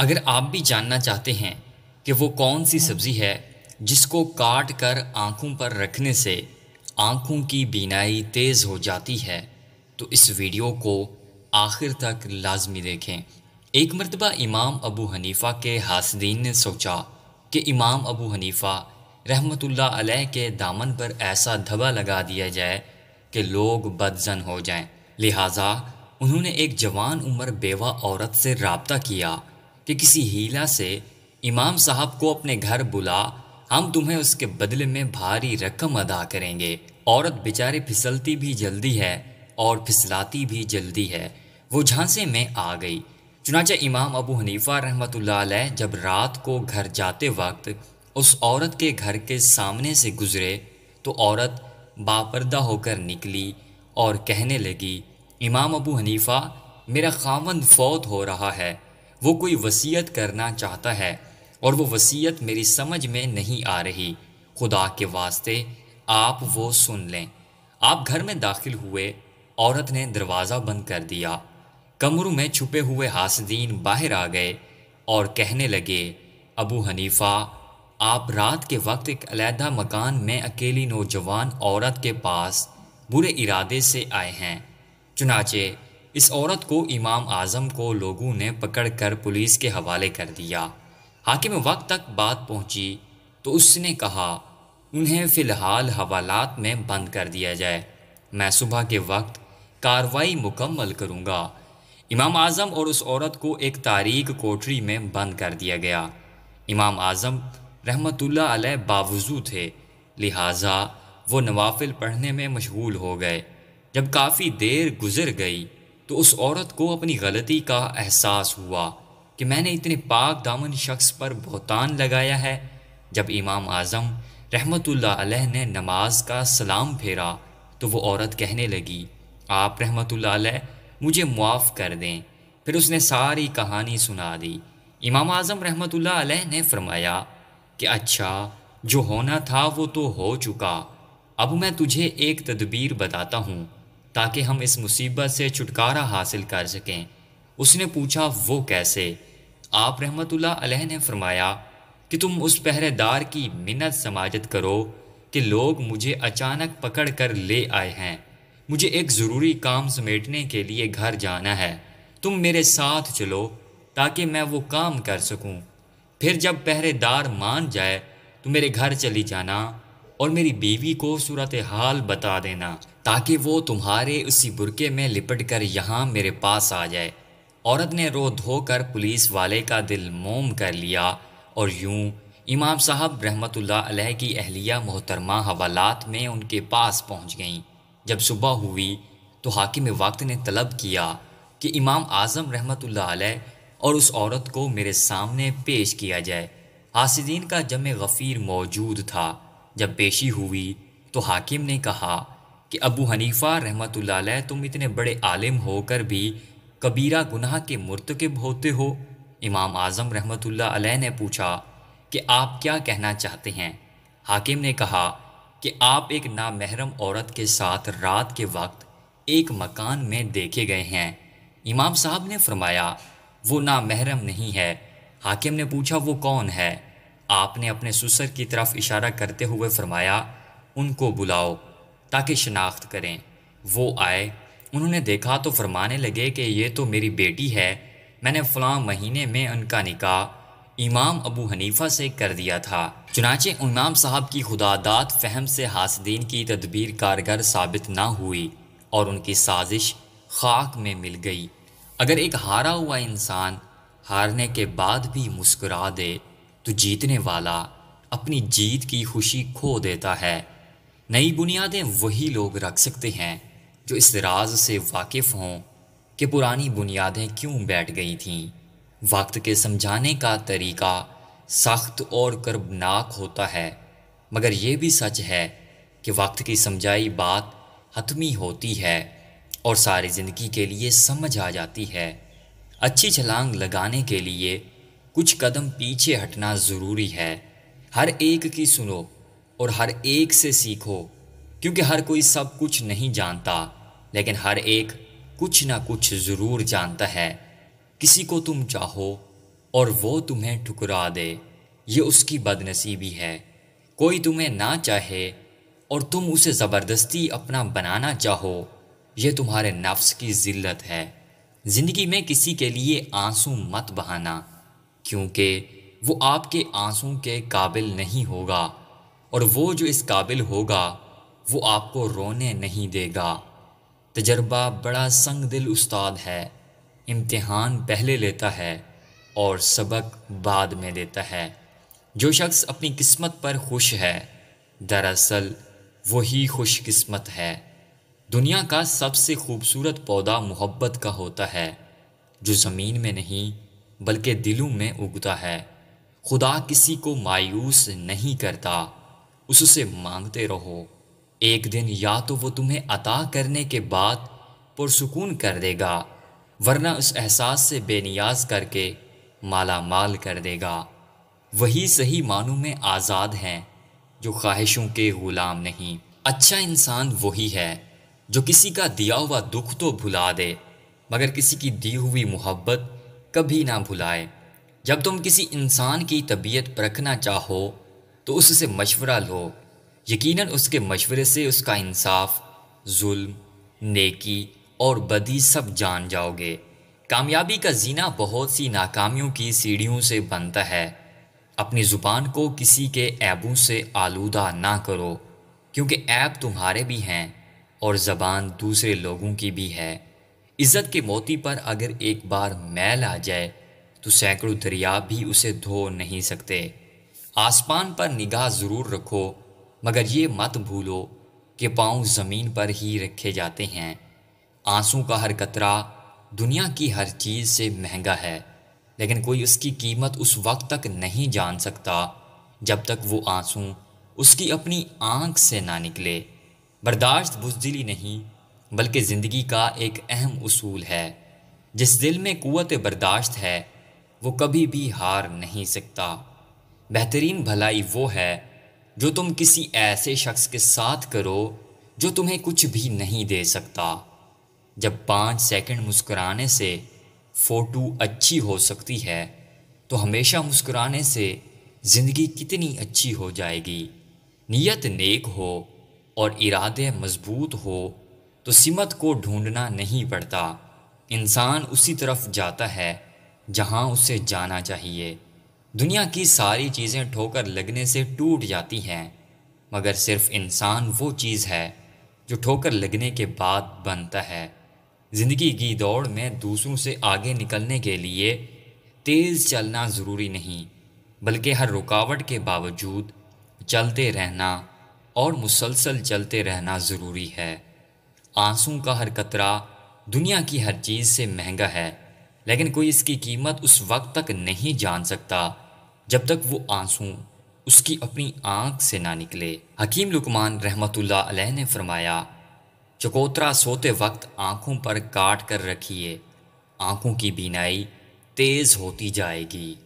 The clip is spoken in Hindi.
अगर आप भी जानना चाहते हैं कि वो कौन सी सब्ज़ी है जिसको काट कर आँखों पर रखने से आँखों की बीनाई तेज़ हो जाती है तो इस वीडियो को आखिर तक लाजमी देखें एक मरतबा इमाम अबू हनीफ़ा के हासदीन ने सोचा कि इमाम अबू हनीफ़ा रहमतुल्लाह अलैह के दामन पर ऐसा धबा लगा दिया जाए कि लोग बदजन हो जाएं। लिहाजा उन्होंने एक जवान उम्र बेवा औरत से रबता किया कि किसी हीला से इमाम साहब को अपने घर बुला हम तुम्हें उसके बदले में भारी रकम अदा करेंगे औरत बेचारे फिसलती भी जल्दी है और फिसलाती भी जल्दी है वो झांसे में आ गई चुनाचा इमाम अबू हनीफा रहमत जब रात को घर जाते वक्त उस औरत के घर के सामने से गुज़रे तो औरत बापरदा होकर निकली और कहने लगी इमाम अबू हनीफा मेरा खामंद फौत हो रहा है वो कोई वसीयत करना चाहता है और वो वसीयत मेरी समझ में नहीं आ रही खुदा के वास्ते आप वो सुन लें आप घर में दाखिल हुए औरत ने दरवाज़ा बंद कर दिया कमरों में छुपे हुए हासदीन बाहर आ गए और कहने लगे अबू हनीफा आप रात के वक्त एक अलहदा मकान में अकेली नौजवान औरत के पास बुरे इरादे से आए हैं चुनाचे इस औरत को इमाम आज़म को लोगों ने पकड़कर पुलिस के हवाले कर दिया हाकिम वक्त तक बात पहुंची तो उसने कहा उन्हें फ़िलहाल हवालात में बंद कर दिया जाए मैं सुबह के वक्त कार्रवाई मुकम्मल करूंगा। इमाम आज़म और उस औरत को एक तारीख कोठरी में बंद कर दिया गया इमाम आज़म रहमत अलैह बावजू थे लिहाजा वो नवाफिल पढ़ने में मशगूल हो गए जब काफ़ी देर गुजर गई तो उस औरत को अपनी गलती का एहसास हुआ कि मैंने इतने पाक दामन शख्स पर बहुतान लगाया है जब इमाम आज़म रहमत अलैह ने नमाज का सलाम फेरा तो वो औरत कहने लगी आप रहमत अलैह मुझे मुआफ़ कर दें फिर उसने सारी कहानी सुना दी इमाम आज़म रहमत अलैह ने फरमाया कि अच्छा जो होना था वो तो हो चुका अब मैं तुझे एक तदबीर बताता हूँ ताकि हम इस मुसीबत से छुटकारा हासिल कर सकें उसने पूछा वो कैसे आप रहमतुल्लाह ने फरमाया कि तुम उस पहरेदार की मिन्नत समाजत करो कि लोग मुझे अचानक पकड़ कर ले आए हैं मुझे एक ज़रूरी काम समेटने के लिए घर जाना है तुम मेरे साथ चलो ताकि मैं वो काम कर सकूं। फिर जब पहरेदार मान जाए तो मेरे घर चली जाना और मेरी बीवी को सूरत हाल बता देना ताकि वो तुम्हारे उसी बुरके में लिपट कर यहाँ मेरे पास आ जाए औरत ने रो धो कर पुलिस वाले का दिल मोम कर लिया और यूं इमाम साहब रहमत अलैह की अहलिया मोहतरमा हवालात में उनके पास पहुँच गईं जब सुबह हुई तो हाकिम वक्त ने तलब किया कि इमाम आज़म रहमत अलैह और उस औरत को मेरे सामने पेश किया जाए हासिदीन का जम गफ़ीर मौजूद था जब पेशी हुई तो हाकिम ने कहा कि अबू हनीफा रहमत तुम इतने बड़े आलिम होकर भी कबीरा गुनाह के मुरतकब होते हो इमाम आज़म रहमत अलैह ने पूछा कि आप क्या कहना चाहते हैं हाकिम ने कहा कि आप एक नामहरम औरत के साथ रात के वक्त एक मकान में देखे गए हैं इमाम साहब ने फरमाया वो नामहरम नहीं है हाकिम ने पूछा वो कौन है आपने अपने सुसर की तरफ इशारा करते हुए फरमाया उनको बुलाओ ताकि शनाख्त करें वो आए उन्होंने देखा तो फरमाने लगे कि ये तो मेरी बेटी है मैंने फलां महीने में उनका निकाह इमाम अबू हनीफा से कर दिया था चुनाचे इमाम साहब की खुदादात फहम से हासदीन की तदबीर कारगर साबित ना हुई और उनकी साजिश खाक में मिल गई अगर एक हारा हुआ इंसान हारने के बाद भी मुस्कुरा दे तो जीतने वाला अपनी जीत की खुशी खो देता है नई बुनियादें वही लोग रख सकते हैं जो इस राज से वाकिफ़ हों कि पुरानी बुनियादें क्यों बैठ गई थीं वक्त के समझाने का तरीका सख्त और कर्बनाक होता है मगर यह भी सच है कि वक्त की समझाई बात हतमी होती है और सारी ज़िंदगी के लिए समझ आ जाती है अच्छी छलांग लगाने के लिए कुछ कदम पीछे हटना ज़रूरी है हर एक की सुनो और हर एक से सीखो क्योंकि हर कोई सब कुछ नहीं जानता लेकिन हर एक कुछ ना कुछ ज़रूर जानता है किसी को तुम चाहो और वो तुम्हें ठुकरा दे ये उसकी बदनसीबी है कोई तुम्हें ना चाहे और तुम उसे ज़बरदस्ती अपना बनाना चाहो यह तुम्हारे नफ्स की ज़िल्लत है ज़िंदगी में किसी के लिए आंसू मत बहाना क्योंकि वो आपके आंसू के काबिल नहीं होगा और वो जो इस काबिल होगा वो आपको रोने नहीं देगा तजर्बा बड़ा संग दिल उस्ताद है इम्तहान पहले लेता है और सबक बाद में देता है जो शख्स अपनी किस्मत पर खुश है दरअसल वही खुश किस्मत है दुनिया का सबसे खूबसूरत पौधा मोहब्बत का होता है जो ज़मीन में नहीं बल्कि दिलों में उगता है खुदा किसी को मायूस नहीं करता उससे मांगते रहो एक दिन या तो वो तुम्हें अता करने के बाद पुरसकून कर देगा वरना उस एहसास से बेनियाज करके माला माल कर देगा वही सही मानों में आज़ाद हैं जो ख्वाहिशों के ग़ुलाम नहीं अच्छा इंसान वही है जो किसी का दिया हुआ दुख तो भुला दे मगर किसी की दी हुई मोहब्बत कभी ना भुलाए जब तुम किसी इंसान की तबीयत परखना चाहो तो उससे मशवरा लो यकीनन उसके मशवरे से उसका इंसाफ जुल्म नेकी और बदी सब जान जाओगे कामयाबी का जीना बहुत सी नाकामियों की सीढ़ियों से बनता है अपनी ज़ुबान को किसी के ऐबों से आलूदा ना करो क्योंकि ऐब तुम्हारे भी हैं और ज़बान दूसरे लोगों की भी है इज्जत के मोती पर अगर एक बार मैल आ जाए तो सैकड़ों दरिया भी उसे धो नहीं सकते आसमान पर निगाह ज़रूर रखो मगर ये मत भूलो कि पाँव ज़मीन पर ही रखे जाते हैं आंसू का हर कतरा दुनिया की हर चीज़ से महंगा है लेकिन कोई उसकी कीमत उस वक्त तक नहीं जान सकता जब तक वो आंसू उसकी अपनी आंख से ना निकले बर्दाश्त बुजदिली नहीं बल्कि ज़िंदगी का एक अहम असूल है जिस दिल में क़वत बर्दाश्त है वो कभी भी हार नहीं सकता बेहतरीन भलाई वो है जो तुम किसी ऐसे शख्स के साथ करो जो तुम्हें कुछ भी नहीं दे सकता जब पाँच सेकंड मुस्कुराने से फ़ोटो अच्छी हो सकती है तो हमेशा मुस्कुराने से ज़िंदगी कितनी अच्छी हो जाएगी नीयत नेक हो और इरादे मजबूत हो तो सिमत को ढूंढना नहीं पड़ता इंसान उसी तरफ जाता है जहाँ उसे जाना चाहिए दुनिया की सारी चीज़ें ठोकर लगने से टूट जाती हैं मगर सिर्फ इंसान वो चीज़ है जो ठोकर लगने के बाद बनता है ज़िंदगी की दौड़ में दूसरों से आगे निकलने के लिए तेज़ चलना ज़रूरी नहीं बल्कि हर रुकावट के बावजूद चलते रहना और मुसलसल चलते रहना ज़रूरी है आंसू का हर कतरा दुनिया की हर चीज़ से महंगा है लेकिन कोई इसकी कीमत उस वक्त तक नहीं जान सकता जब तक वो आंसू उसकी अपनी आंख से ना निकले हकीम लुकमान रहमतुल्ला अलैह ने फरमाया चकोतरा सोते वक्त आंखों पर काट कर रखिए आंखों की बीनाई तेज़ होती जाएगी